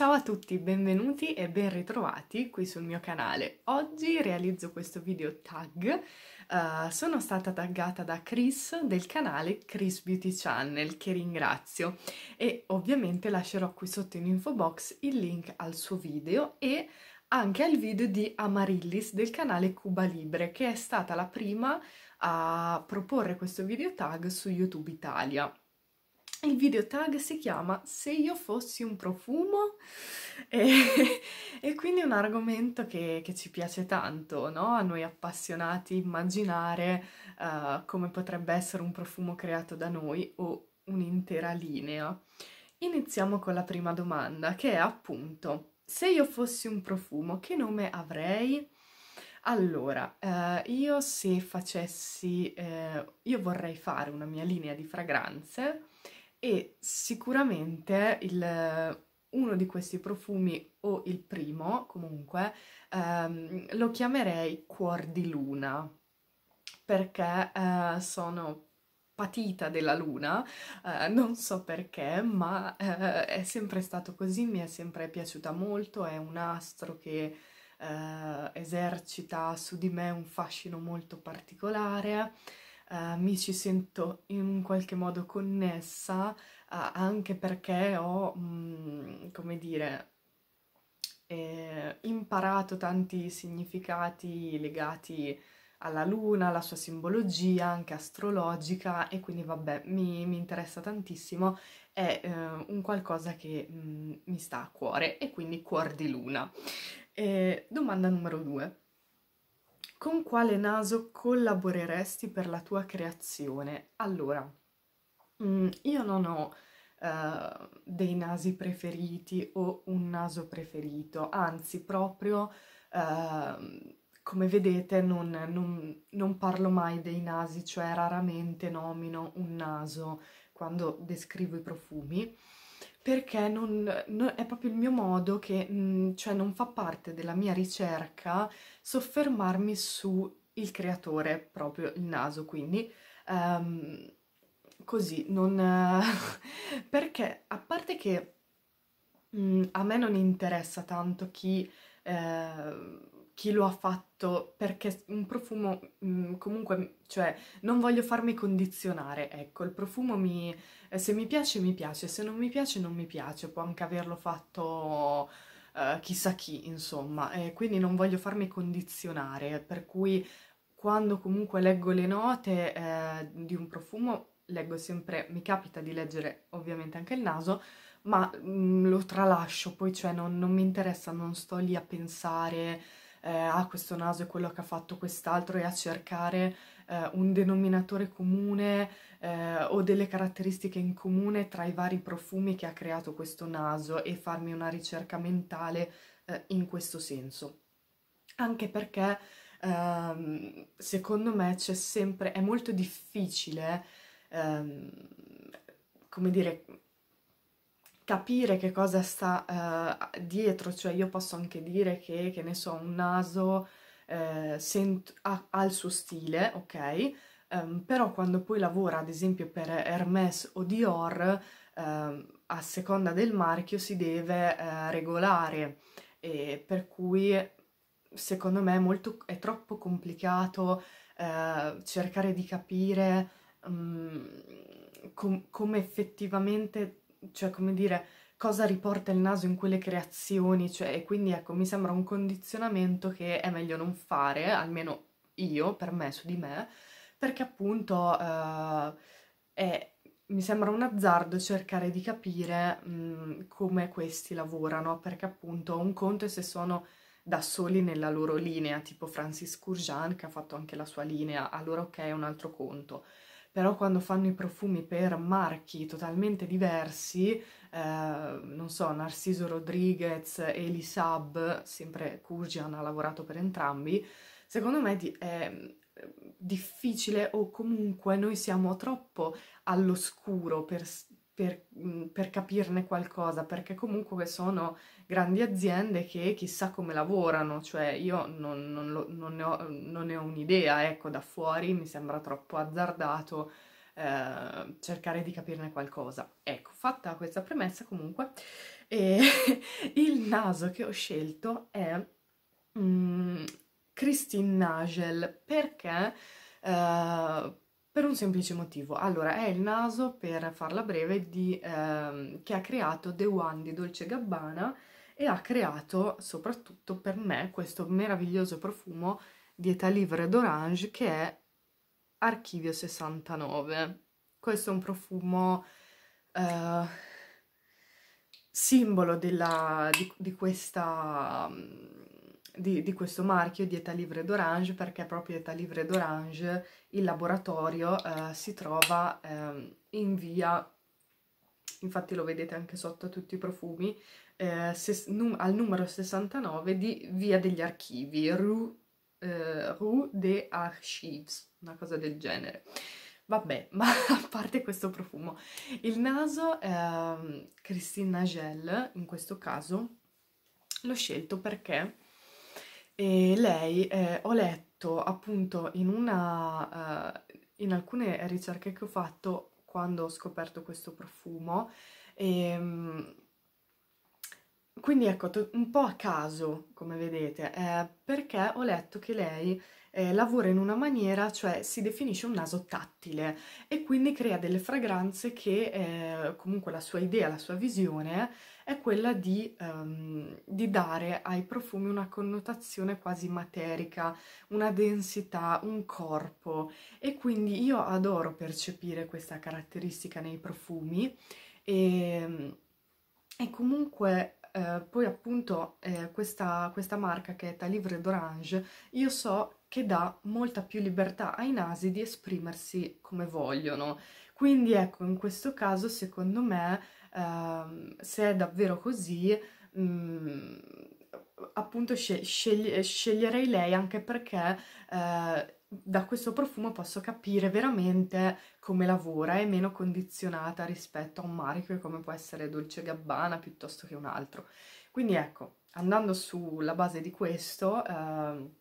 Ciao a tutti, benvenuti e ben ritrovati qui sul mio canale. Oggi realizzo questo video tag. Uh, sono stata taggata da Chris del canale Chris Beauty Channel, che ringrazio. E ovviamente lascerò qui sotto in info box il link al suo video e anche al video di Amarillis del canale Cuba Libre, che è stata la prima a proporre questo video tag su YouTube Italia. Il video tag si chiama Se io fossi un profumo e, e quindi è un argomento che, che ci piace tanto, no? A noi appassionati immaginare uh, come potrebbe essere un profumo creato da noi o un'intera linea. Iniziamo con la prima domanda che è appunto se io fossi un profumo che nome avrei? Allora, eh, io se facessi, eh, io vorrei fare una mia linea di fragranze e sicuramente il, uno di questi profumi o il primo comunque ehm, lo chiamerei cuor di luna perché eh, sono patita della luna, eh, non so perché, ma eh, è sempre stato così, mi è sempre piaciuta molto, è un astro che eh, esercita su di me un fascino molto particolare uh, mi ci sento in un qualche modo connessa, uh, anche perché ho, mh, mm, come dire, eh, imparato tanti significati legati alla luna, alla sua simbologia, anche astrologica, e quindi vabbè, mi, mi interessa tantissimo, è eh, un qualcosa che mh, mm, mi sta a cuore, e quindi cuor di luna. Eh, domanda numero due. Con quale naso collaboreresti per la tua creazione? Allora, mm, io non ho uh, dei nasi preferiti o un naso preferito, anzi proprio... Uh, come vedete non, non, non, parlo mai dei nasi, cioè raramente nomino un naso quando descrivo i profumi perché non, non, è proprio il mio modo che, mh, mm, cioè non fa parte della mia ricerca soffermarmi sul creatore, proprio il naso, quindi um, così, non... perché a parte che mh, mm, a me non interessa tanto chi... Eh, chi lo ha fatto perché un profumo mh, mm, comunque, cioè non voglio farmi condizionare, ecco, il profumo mi, eh, se mi piace mi piace, se non mi piace non mi piace, può anche averlo fatto uh, chissà chi, insomma, e quindi non voglio farmi condizionare, per cui quando comunque leggo le note eh, di un profumo leggo sempre, mi capita di leggere ovviamente anche il naso, ma mh, mm, lo tralascio, poi cioè non, non mi interessa, non sto lì a pensare eh, ah, questo naso è quello che ha fatto quest'altro e a cercare eh, un denominatore comune eh, o delle caratteristiche in comune tra i vari profumi che ha creato questo naso e farmi una ricerca mentale eh, in questo senso. Anche perché ehm, secondo me c'è sempre, è molto difficile, ehm, come dire, capire che cosa sta eh, dietro, cioè io posso anche dire che, che ne so, un naso eh, ha, ha, il suo stile, ok? Um, però quando poi lavora ad esempio per Hermes o Dior, um, a seconda del marchio si deve uh, regolare, e per cui secondo me è, molto, è troppo complicato uh, cercare di capire um, com come effettivamente cioè come dire, cosa riporta il naso in quelle creazioni, cioè, e quindi ecco, mi sembra un condizionamento che è meglio non fare, almeno io, per me, su di me, perché appunto eh, è, mi sembra un azzardo cercare di capire mh, mm, come questi lavorano, perché appunto un conto è se sono da soli nella loro linea, tipo Francis Courjean che ha fatto anche la sua linea, allora ok, è un altro conto però quando fanno i profumi per marchi totalmente diversi, eh, non so, Narciso Rodriguez Eli Saab, sempre Kurjan ha lavorato per entrambi, secondo me è eh, difficile o comunque noi siamo troppo all'oscuro per per, mm, per, capirne qualcosa, perché comunque sono grandi aziende che chissà come lavorano, cioè io non, non, lo, non, ne, ho, non ne, ho, un'idea, ecco, da fuori mi sembra troppo azzardato eh, cercare di capirne qualcosa. Ecco, fatta questa premessa comunque, eh, il naso che ho scelto è mm, Christine Nagel, perché... Eh, per un semplice motivo. Allora, è il naso, per farla breve, di, ehm, che ha creato The One di Dolce Gabbana e ha creato, soprattutto per me, questo meraviglioso profumo di Età Livre d'Orange che è Archivio 69. Questo è un profumo... Eh, simbolo della, di, di, questa di, di, questo marchio di Età Livre d'Orange perché proprio Età Livre d'Orange il laboratorio eh, si trova eh, in via infatti lo vedete anche sotto tutti i profumi eh, se, num, al numero 69 di via degli archivi Rue, eh, Rue des Archives una cosa del genere Vabbè, ma a parte questo profumo, il naso ehm, Christine Nagel, in questo caso, l'ho scelto perché e lei eh, ho letto appunto in una uh, in alcune ricerche che ho fatto quando ho scoperto questo profumo e, ehm, quindi ecco un po' a caso come vedete eh, perché ho letto che lei eh, lavora in una maniera, cioè si definisce un naso tattile e quindi crea delle fragranze che eh, comunque la sua idea, la sua visione è quella di, ehm, di dare ai profumi una connotazione quasi materica, una densità, un corpo e quindi io adoro percepire questa caratteristica nei profumi e, e comunque eh, poi appunto eh, questa, questa, marca che è Talivre d'Orange, io so che dà molta più libertà ai nasi di esprimersi come vogliono. Quindi ecco, in questo caso secondo me, ehm, se è davvero così, mh, mm, appunto scegli sceglierei lei anche perché eh, da questo profumo posso capire veramente come lavora, è meno condizionata rispetto a un marchio come può essere Dolce Gabbana piuttosto che un altro. Quindi ecco, andando sulla base di questo... Eh,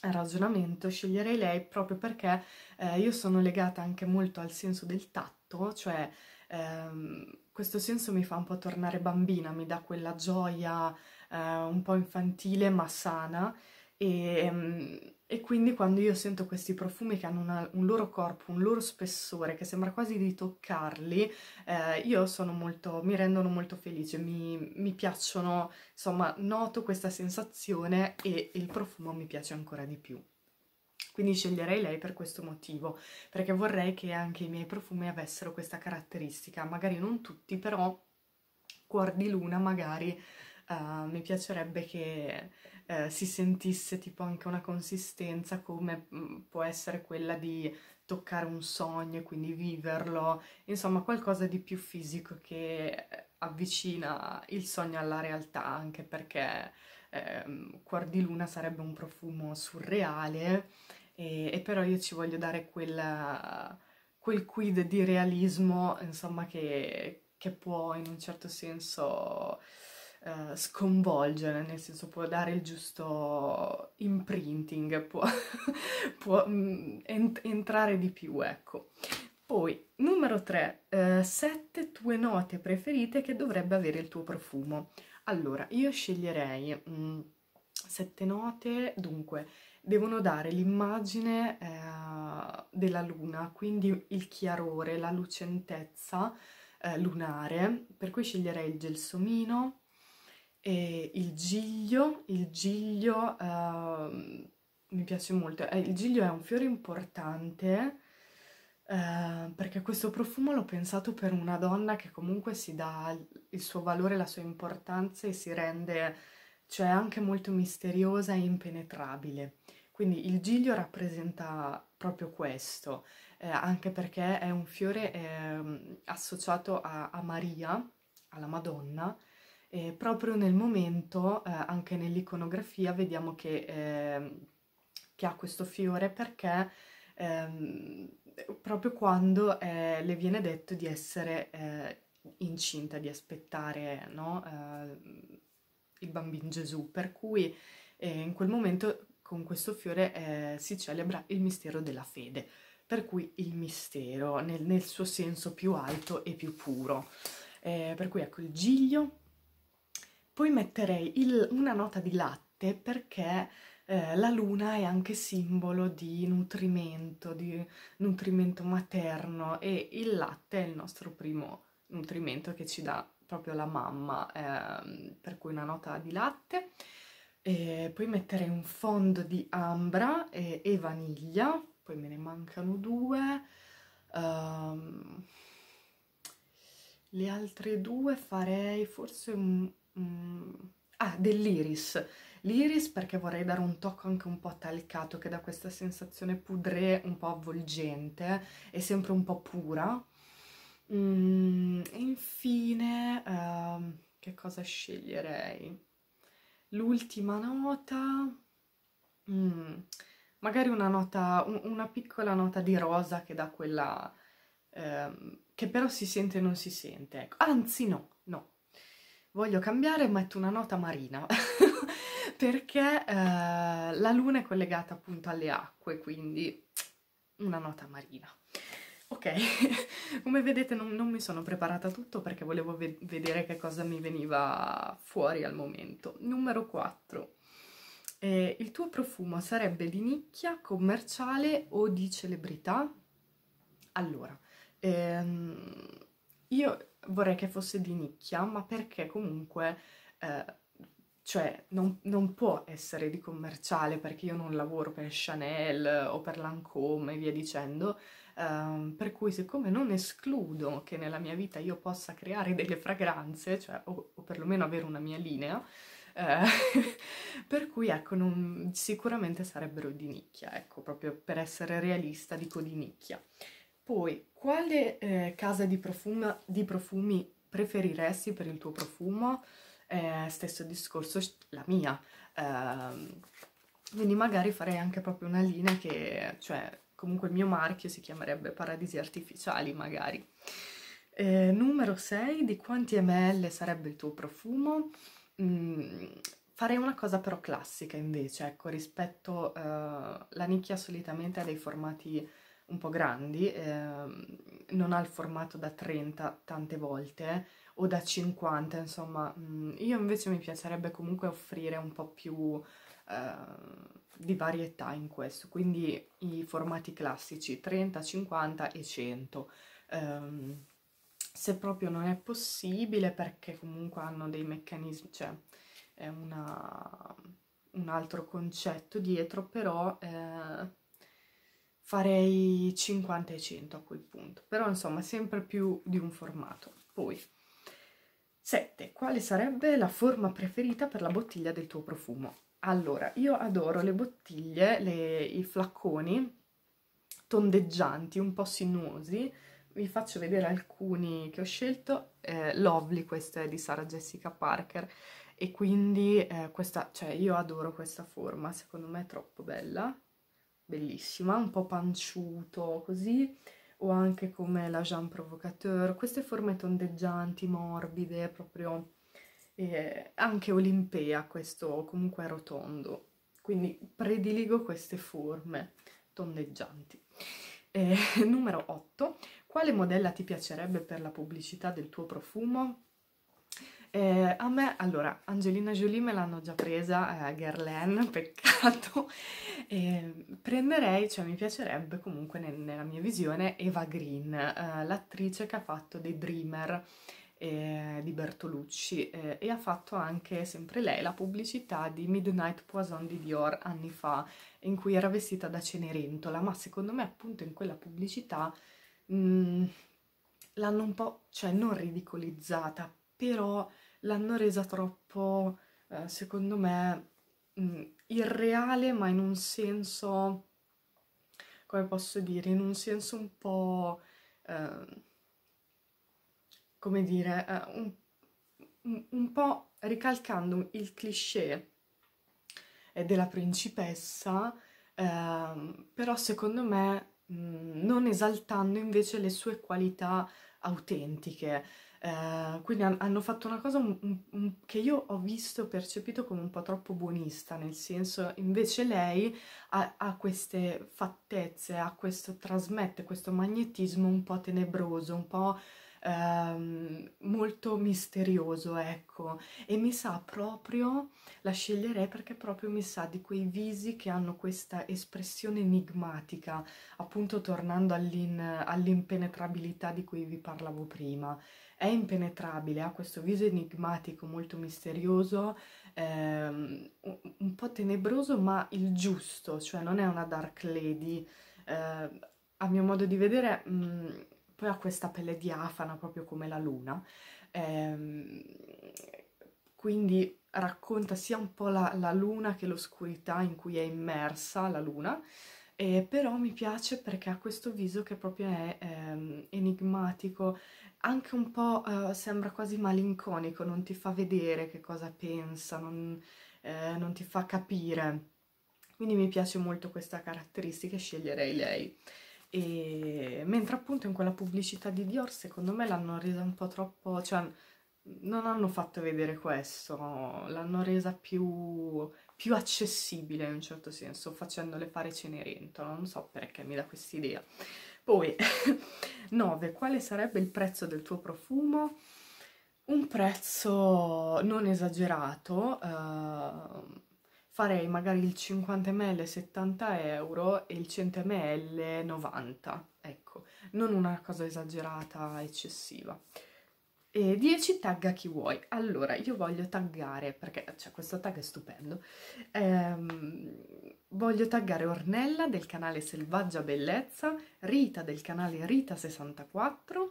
eh, ragionamento sceglierei lei proprio perché eh, io sono legata anche molto al senso del tatto, cioè ehm, questo senso mi fa un po' tornare bambina, mi dà quella gioia eh, un po' infantile ma sana e, ehm, e quindi quando io sento questi profumi che hanno una, un loro corpo, un loro spessore, che sembra quasi di toccarli, eh, io sono molto, mi rendono molto felice, mi, mi, piacciono, insomma, noto questa sensazione e il profumo mi piace ancora di più. Quindi sceglierei lei per questo motivo, perché vorrei che anche i miei profumi avessero questa caratteristica, magari non tutti, però cuor di luna magari uh, mi piacerebbe che uh, si sentisse tipo anche una consistenza come mm, può essere quella di toccare un sogno e quindi viverlo, insomma qualcosa di più fisico che eh, avvicina il sogno alla realtà anche perché ehm, Cuor di Luna sarebbe un profumo surreale e, e però io ci voglio dare quel, quel quid di realismo insomma che, che può in un certo senso eh, sconvolgere, nel senso può dare il giusto imprinting, può, può mm, ent- entrare di più, ecco. Poi, numero 3, eh, 7 tue note preferite che dovrebbe avere il tuo profumo. Allora, io sceglierei mh, mm, 7 note, dunque, devono dare l'immagine eh, della luna, quindi il chiarore, la lucentezza eh, lunare, per cui sceglierei il gelsomino, e il giglio, il giglio uh, mi piace molto, eh, il giglio è un fiore importante uh, perché questo profumo l'ho pensato per una donna che comunque si dà il suo valore, la sua importanza e si rende, cioè anche molto misteriosa e impenetrabile. Quindi il giglio rappresenta proprio questo, eh, anche perché è un fiore eh, associato a, a Maria, alla Madonna, e proprio nel momento, eh, anche nell'iconografia, vediamo che, eh, che, ha questo fiore perché ehm, proprio quando eh, le viene detto di essere eh, incinta, di aspettare no, eh, il bambino Gesù, per cui eh, in quel momento con questo fiore si celebra il mistero della fede, per cui il mistero nel, nel suo senso più alto e più puro. per cui ecco il giglio poi metterei il, una nota di latte perché eh, la luna è anche simbolo di nutrimento, di nutrimento materno e il latte è il nostro primo nutrimento che ci dà proprio la mamma, eh, per cui una nota di latte. E poi metterei un fondo di ambra e, e vaniglia, poi me ne mancano due. Um, le altre due farei forse un, Mm, ah, dell'iris. L'iris perché vorrei dare un tocco anche un po' talcato che dà questa sensazione pudre un po' avvolgente e sempre un po' pura. Mm, e infine, uh, che cosa sceglierei? L'ultima nota... Mm, magari una nota, un, una piccola nota di rosa che dà quella... Ehm, che però si sente e non si sente, ecco. Anzi no, no, voglio cambiare e metto una nota marina perché eh, la luna è collegata appunto alle acque, quindi una nota marina. Ok, come vedete non, non, mi sono preparata tutto perché volevo ve vedere che cosa mi veniva fuori al momento. Numero 4. Eh, il tuo profumo sarebbe di nicchia, commerciale o di celebrità? Allora, ehm, io vorrei che fosse di nicchia, ma perché comunque, eh, cioè, non, non, può essere di commerciale perché io non lavoro per Chanel o per Lancome e via dicendo. Eh, per cui, siccome non escludo che nella mia vita io possa creare delle fragranze, cioè, o, o perlomeno avere una mia linea, eh, per cui ecco, non, sicuramente sarebbero di nicchia, ecco, proprio per essere realista dico di nicchia. Poi, quale eh, casa di, profuma, di, profumi preferiresti per il tuo profumo? Eh, stesso discorso, la mia. Eh, quindi magari farei anche proprio una linea che, cioè, comunque il mio marchio si chiamerebbe Paradisi Artificiali, magari. Eh, numero 6, di quanti ml sarebbe il tuo profumo? Mm, farei una cosa però classica invece, ecco, rispetto... Eh, la nicchia solitamente ha dei formati un po' grandi, eh, non ha il formato da 30 tante volte o da 50, insomma, mm, io invece mi piacerebbe comunque offrire un po' più eh, di varietà in questo, quindi i formati classici 30, 50 e 100. Eh, se proprio non è possibile perché comunque hanno dei meccanismi, cioè è una, un altro concetto dietro, però... Eh, farei 50 e 100 a quel punto, però insomma sempre più di un formato. Poi, 7. Quale sarebbe la forma preferita per la bottiglia del tuo profumo? Allora, io adoro le bottiglie, le, i flacconi tondeggianti, un po' sinuosi, vi faccio vedere alcuni che ho scelto, eh, Lovely questa è di Sara Jessica Parker e quindi eh, questa, cioè io adoro questa forma, secondo me è troppo bella, bellissima, un po' panciuto così, o anche come la Jean Provocateur, queste forme tondeggianti, morbide, proprio eh, anche olimpea questo comunque rotondo, quindi prediligo queste forme tondeggianti. Eh, numero 8. Quale modella ti piacerebbe per la pubblicità del tuo profumo? Eh, a me, allora, Angelina Jolie me l'hanno già presa, eh, Guerlain, peccato. Eh, prenderei, cioè mi piacerebbe comunque nel, nella mia visione Eva Green, eh, l'attrice che ha fatto dei Dreamer eh, di Bertolucci eh, e ha fatto anche, sempre lei, la pubblicità di Midnight Poison di Dior anni fa, in cui era vestita da Cenerentola, ma secondo me appunto in quella pubblicità... Mh, mm, l'hanno un po', cioè non ridicolizzata, però l'hanno resa troppo, eh, secondo me, mh, mm, irreale, ma in un senso, come posso dire, in un senso un po', eh, come dire, eh, un, un, un po' ricalcando il cliché eh, della principessa, eh, però secondo me mh, mm, non esaltando invece le sue qualità autentiche. Eh, quindi han hanno fatto una cosa un, un, un, che io ho visto e percepito come un po' troppo buonista, nel senso invece lei ha, ha queste fattezze, ha questo, trasmette questo magnetismo un po' tenebroso, un po' ehm, molto misterioso, ecco, e mi sa proprio, la sceglierei perché proprio mi sa di quei visi che hanno questa espressione enigmatica, appunto tornando all'impenetrabilità di cui vi parlavo prima. È impenetrabile, ha questo viso enigmatico, molto misterioso, ehm, un po' tenebroso, ma il giusto, cioè non è una Dark Lady. Eh, a mio modo di vedere, mh, mm, poi ha questa pelle diafana proprio come la luna, ehm, quindi racconta sia un po' la, la luna che l'oscurità in cui è immersa la luna, eh, però mi piace perché ha questo viso che proprio è ehm, enigmatico, anche un po' eh, sembra quasi malinconico, non ti fa vedere che cosa pensa, non, eh, non ti fa capire. Quindi mi piace molto questa caratteristica e sceglierei lei. E mentre appunto in quella pubblicità di Dior secondo me l'hanno resa un po' troppo, cioè non hanno fatto vedere questo, l'hanno resa più, più, accessibile in un certo senso, facendole fare Cenerentola, non so perché mi dà questa idea Poi, 9. Quale sarebbe il prezzo del tuo profumo? Un prezzo non esagerato, eh, farei magari il 50 ml 70 euro e il 100 ml 90, ecco, non una cosa esagerata, eccessiva. E 10 tagga chi vuoi. Allora, io voglio taggare, perché cioè, questo tag è stupendo, ehm, voglio taggare Ornella del canale Selvaggia Bellezza, Rita del canale Rita64,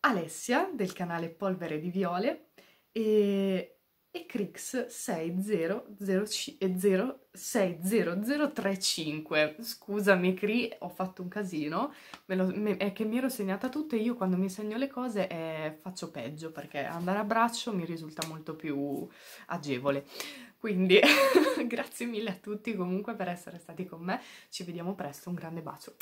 Alessia del canale Polvere di Viole e e Crix 60035. Scusami Cri, ho fatto un casino, me lo, me, è che mi ero segnata tutte io quando mi segno le cose eh, faccio peggio perché andare a braccio mi risulta molto più agevole. Quindi grazie mille a tutti comunque per essere stati con me, ci vediamo presto, un grande bacio.